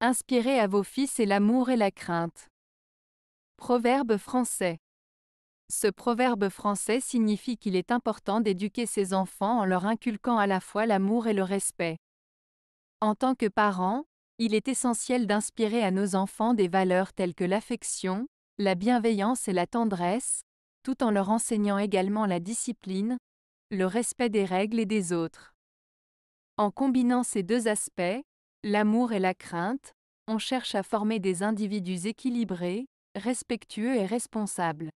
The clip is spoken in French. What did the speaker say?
Inspirez à vos fils et l'amour et la crainte. Proverbe français. Ce proverbe français signifie qu'il est important d'éduquer ses enfants en leur inculquant à la fois l'amour et le respect. En tant que parents, il est essentiel d'inspirer à nos enfants des valeurs telles que l'affection, la bienveillance et la tendresse, tout en leur enseignant également la discipline, le respect des règles et des autres. En combinant ces deux aspects, l'amour et la crainte, on cherche à former des individus équilibrés, respectueux et responsables.